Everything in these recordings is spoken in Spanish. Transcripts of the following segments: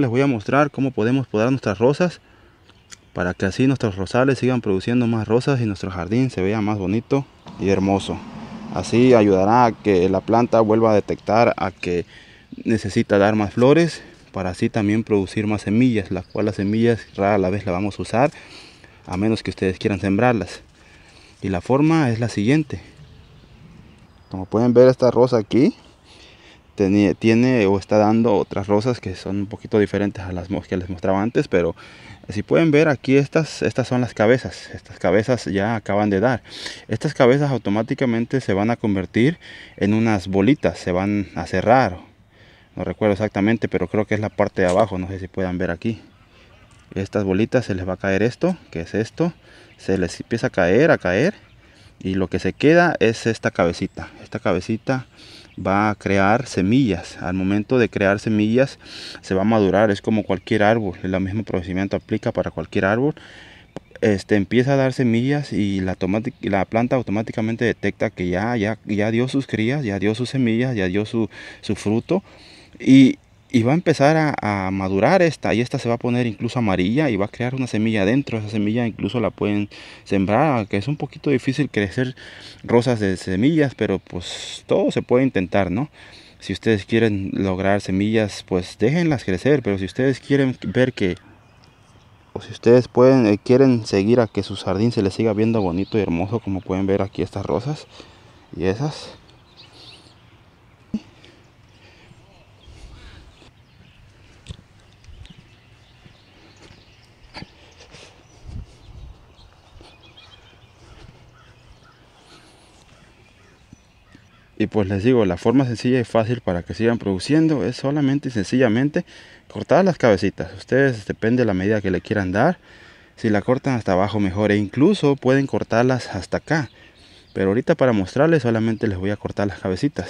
les voy a mostrar cómo podemos podar nuestras rosas para que así nuestros rosales sigan produciendo más rosas y nuestro jardín se vea más bonito y hermoso así ayudará a que la planta vuelva a detectar a que necesita dar más flores para así también producir más semillas las cuales las semillas rara la vez las vamos a usar a menos que ustedes quieran sembrarlas y la forma es la siguiente como pueden ver esta rosa aquí tiene, o está dando otras rosas que son un poquito diferentes a las que les mostraba antes, pero si pueden ver aquí estas, estas son las cabezas, estas cabezas ya acaban de dar. Estas cabezas automáticamente se van a convertir en unas bolitas, se van a cerrar. No recuerdo exactamente, pero creo que es la parte de abajo, no sé si puedan ver aquí. Estas bolitas se les va a caer esto, que es esto, se les empieza a caer, a caer y lo que se queda es esta cabecita, esta cabecita va a crear semillas. Al momento de crear semillas se va a madurar, es como cualquier árbol, el mismo procedimiento aplica para cualquier árbol. Este, empieza a dar semillas y la, planta automáticamente detecta que ya, ya, ya dio sus crías, ya dio sus semillas, ya dio su, su fruto y, y va a empezar a, madurar esta y esta se va a poner incluso amarilla y va a crear una semilla adentro esa semilla incluso la pueden sembrar que es un poquito difícil crecer rosas de semillas pero pues todo se puede intentar no si ustedes quieren lograr semillas pues déjenlas crecer pero si ustedes quieren ver que o si ustedes pueden eh, quieren seguir a que su jardín se les siga viendo bonito y hermoso como pueden ver aquí estas rosas y esas Y pues les digo, la forma sencilla y fácil para que sigan produciendo es solamente y sencillamente cortar las cabecitas. Ustedes depende de la medida que le quieran dar. Si la cortan hasta abajo mejor e incluso pueden cortarlas hasta acá. Pero ahorita para mostrarles solamente les voy a cortar las cabecitas.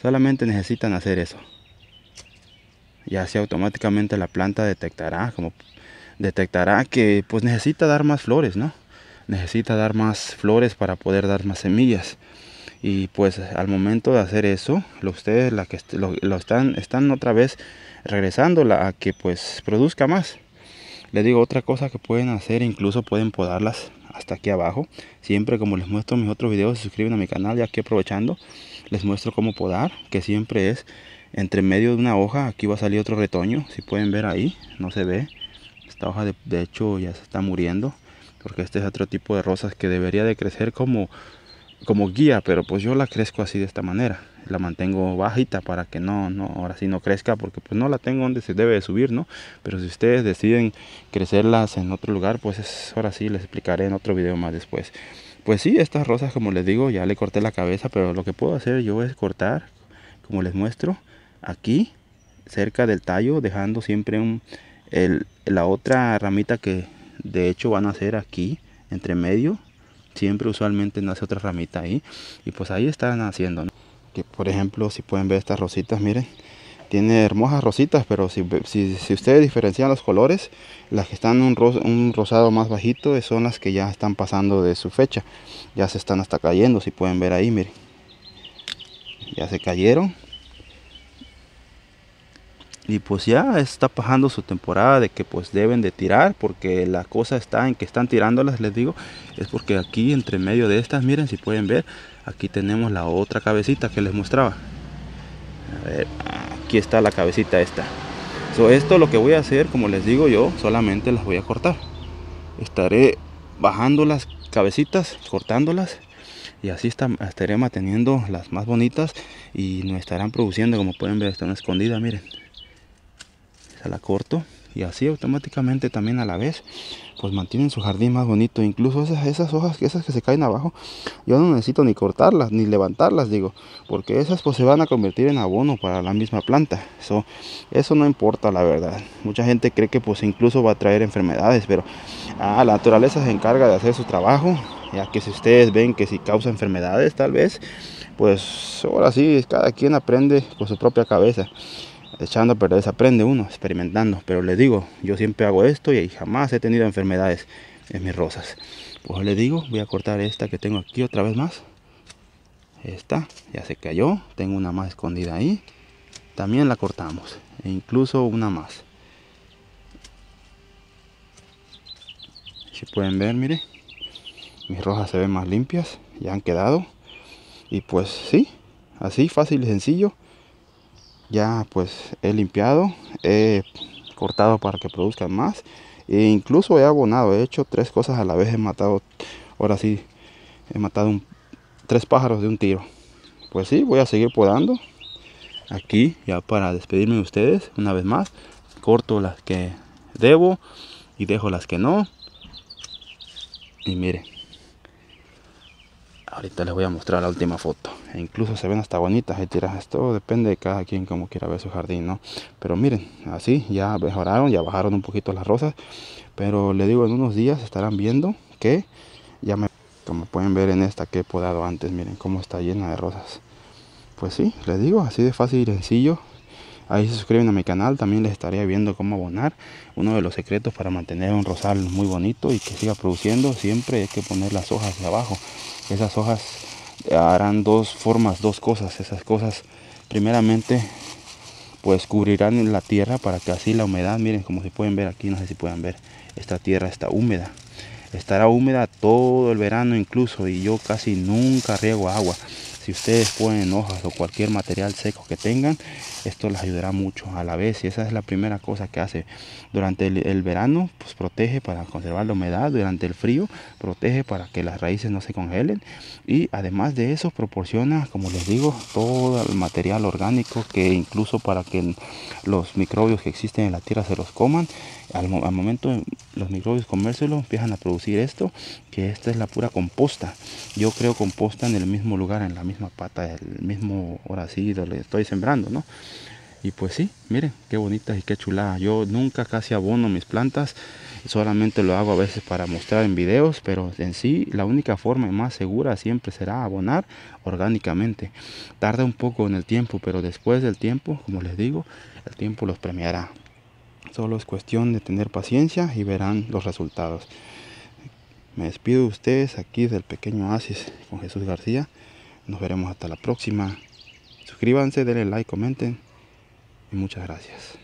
Solamente necesitan hacer eso. Y así automáticamente la planta detectará como detectará que pues necesita dar más flores, ¿no? Necesita dar más flores para poder dar más semillas y pues al momento de hacer eso ustedes la que lo, están están otra vez regresando a que pues produzca más les digo otra cosa que pueden hacer incluso pueden podarlas hasta aquí abajo siempre como les muestro en mis otros videos se suscriben a mi canal ya que aprovechando les muestro cómo podar que siempre es entre medio de una hoja aquí va a salir otro retoño si pueden ver ahí no se ve esta hoja de, de hecho ya se está muriendo porque este es otro tipo de rosas que debería de crecer como como guía, pero pues yo la crezco así de esta manera. La mantengo bajita para que no, no, ahora sí no crezca, porque pues no la tengo donde se debe de subir, ¿no? Pero si ustedes deciden crecerlas en otro lugar, pues es, ahora sí les explicaré en otro video más después. Pues sí, estas rosas, como les digo, ya le corté la cabeza, pero lo que puedo hacer yo es cortar, como les muestro, aquí, cerca del tallo, dejando siempre un, la otra ramita que de hecho van a hacer aquí, entre medio, siempre usualmente nace otra ramita ahí y pues ahí están haciendo que por ejemplo si pueden ver estas rositas miren tiene hermosas rositas pero si, si, ustedes diferencian los colores las que están un, un, rosado más bajito eh, son las que ya están pasando de su fecha ya se están hasta cayendo si pueden ver ahí miren ya se cayeron y pues ya está bajando su temporada de que pues deben de tirar porque la cosa está en que están tirándolas les digo es porque aquí entre medio de estas miren si pueden ver aquí tenemos la otra cabecita que les mostraba a ver aquí está la cabecita esta esto lo que voy a hacer como les digo yo solamente las voy a cortar estaré bajando las cabecitas cortándolas y así estaré manteniendo las más bonitas y no estarán produciendo como pueden ver están escondidas miren la corto y así automáticamente también a la vez pues mantienen su jardín más bonito incluso esas, esas hojas esas que se caen abajo yo no necesito ni cortarlas ni levantarlas digo porque esas pues se van a convertir en abono para la misma planta eso eso no importa la verdad mucha gente cree que pues incluso va a traer enfermedades pero ah, la naturaleza se encarga de hacer su trabajo ya que si ustedes ven que si causa enfermedades tal vez pues ahora sí cada quien aprende por su propia cabeza echando pero desaprende aprende uno, experimentando. Pero les digo, yo siempre hago esto y jamás he tenido enfermedades en mis rosas. Pues les digo, voy a cortar esta que tengo aquí otra vez más. Esta ya se cayó, tengo una más escondida ahí. También la cortamos, e incluso una más. Si pueden ver, mire, mis rosas se ven más limpias, ya han quedado. Y pues sí, así fácil y sencillo ya pues he limpiado he cortado para que produzcan más e incluso he abonado he hecho tres cosas a la vez he matado ahora sí he matado tres pájaros de un tiro pues sí voy a seguir podando aquí ya para despedirme de ustedes una vez más corto las que debo y dejo las que no y miren ahorita les voy a mostrar la última foto e incluso se ven hasta bonitas y tiras todo depende de cada quien como quiera ver su jardín no pero miren así ya mejoraron ya bajaron un poquito las rosas pero le digo en unos días estarán viendo que ya me como pueden ver en esta que he podado antes miren cómo está llena de rosas pues sí les digo así de fácil y sencillo ahí se suscriben a mi canal también les estaría viendo cómo abonar uno de los secretos para mantener un rosal muy bonito y que siga produciendo siempre hay que poner las hojas de abajo esas hojas harán dos formas, dos cosas. Esas cosas, primeramente, pues cubrirán la tierra para que así la humedad, miren como se pueden ver aquí, no sé si pueden ver, esta tierra está húmeda. Estará húmeda todo el verano incluso y yo casi nunca riego agua si ustedes ponen hojas o cualquier material seco que tengan esto les ayudará mucho a la vez y esa es la primera cosa que hace durante el, verano pues protege para conservar la humedad durante el frío protege para que las raíces no se congelen y además de eso proporciona como les digo todo el material orgánico que incluso para que los microbios que existen en la tierra se los coman al, momento los microbios comérselo empiezan a producir esto que esta es la pura composta yo creo composta en el mismo lugar en la misma misma pata del mismo ahora le estoy sembrando no y pues sí miren qué bonitas y qué chuladas yo nunca casi abono mis plantas solamente lo hago a veces para mostrar en videos pero en sí la única forma más segura siempre será abonar orgánicamente tarda un poco en el tiempo pero después del tiempo como les digo el tiempo los premiará solo es cuestión de tener paciencia y verán los resultados me despido ustedes aquí del pequeño asis con Jesús García nos veremos hasta la próxima. Suscríbanse, denle like, comenten y muchas gracias.